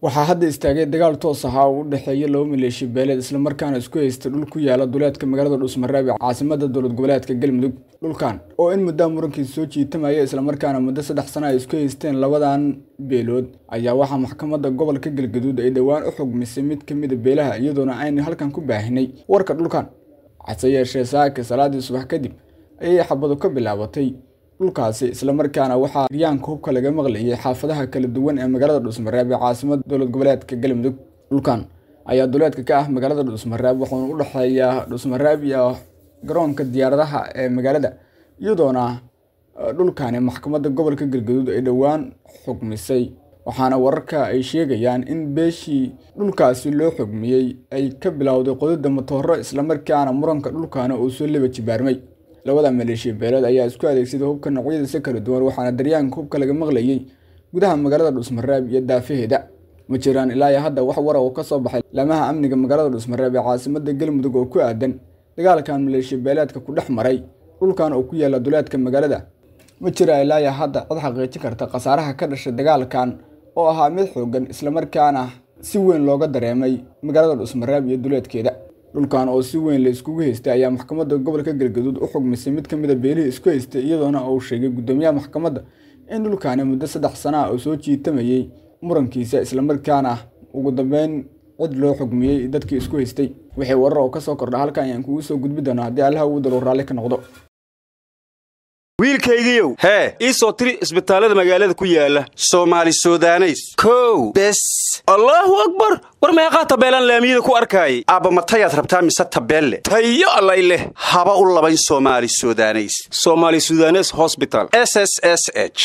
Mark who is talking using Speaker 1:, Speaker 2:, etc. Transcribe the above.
Speaker 1: waxaa hadda istaagay dagaal toos ahaa uu u dhexeeya laba maleeshi beeleed islamarkaana isku haysta dhul ku yaala duleedka magaalada dhuusmaraabi caasimada dowlad goboleedka galmudug dhulkan oo in muddaa murankiisa soo jiitamaya islamarkaana muddo saddex sano ay isku haysteen labadan beelood ayaa waxaa maxkamadda gobolka galgaduud ay dhowaan u xugmisay mid ka mida ah beelaha iyadoona aynu halkan ku baahinay warka dhulkan hase yeeshee saaka salaadii subax kadib ayay xabadu ka bilaabatay dhulkaasi islamarkaana waxaa hiryaanka hubka laga maqlayay xaafadaha kala duwan ee magaalada dhuusmareeb ee caasimada dowlad goboleedka galmudug dhulkan ayaa duleedka ka ah magaalada dhuusmareeb wuxuuna u dhexeeyaa dhuusmareeb iyo garoonka diyaaradaha ee magaalada iyadoona e, dhulkani maxkamadda gobolka galgaduud ay dhowaan xugmisay waxaana wararka ay sheegayaan in beeshii dhulkaasi loo xugmiyey ay ka bilowday qodida matooro islamarkaana muranka dhulkana uu soo leba jibaarmay labada maleeshiya beeleed ayaa isku adeegsaday hubka si kala duwan waxaana daryaanka hubka laga maqlayay gudaha magaalada dhusmareeb iyo daafaheeda ma jiraan ilaa hadda wax war oo ka soo baxay laamaha amniga magaalada dhusmareeb ee caasimada galmudug oo ku aadan dagaalkan maleeshiya beeleedka ku dhex maray dhulkan oo ku yaala duleedka magaalada ma jira ilaa hadda cid xaqiijin karta khasaaraha ka dhashay dagaalkan oo ahaa mid xoogan islamarkaana si weyn looga dareemay magaalada dhusmareeb iyo duleedkeeda dhulkan oo si weyn la iskugu haystay ayaa maxkamadda gobolka galgaduud u xugmisay mid ka mida a ah beelihii isku haystay iyadoona uu sheegay guddoomiyaha maxkamadda in dhulkaani muddo saddex sana ah uu soo jiitamayay murankiisa islamarkaana ah ugu dambeyn cid loo xugmiyey dadkii isku haystay wixii warar oo ka soo kordha halkan ayaan kugu soo gudbi doonaa haddii allaha uu daruur raalli ka noqdo
Speaker 2: wiilkaygiiow hee ii soo tiri isbitaallada magaalada ku yaala soomaali sudaneys kow bes allaahu akbar war meeqaa tabeelaan laamiyada ku arkaayay aabba matayaad rabtaa mise tabeelle tayo allay leh haba u labayn soomaali sudaneys somaali sudanes hosbital s s s h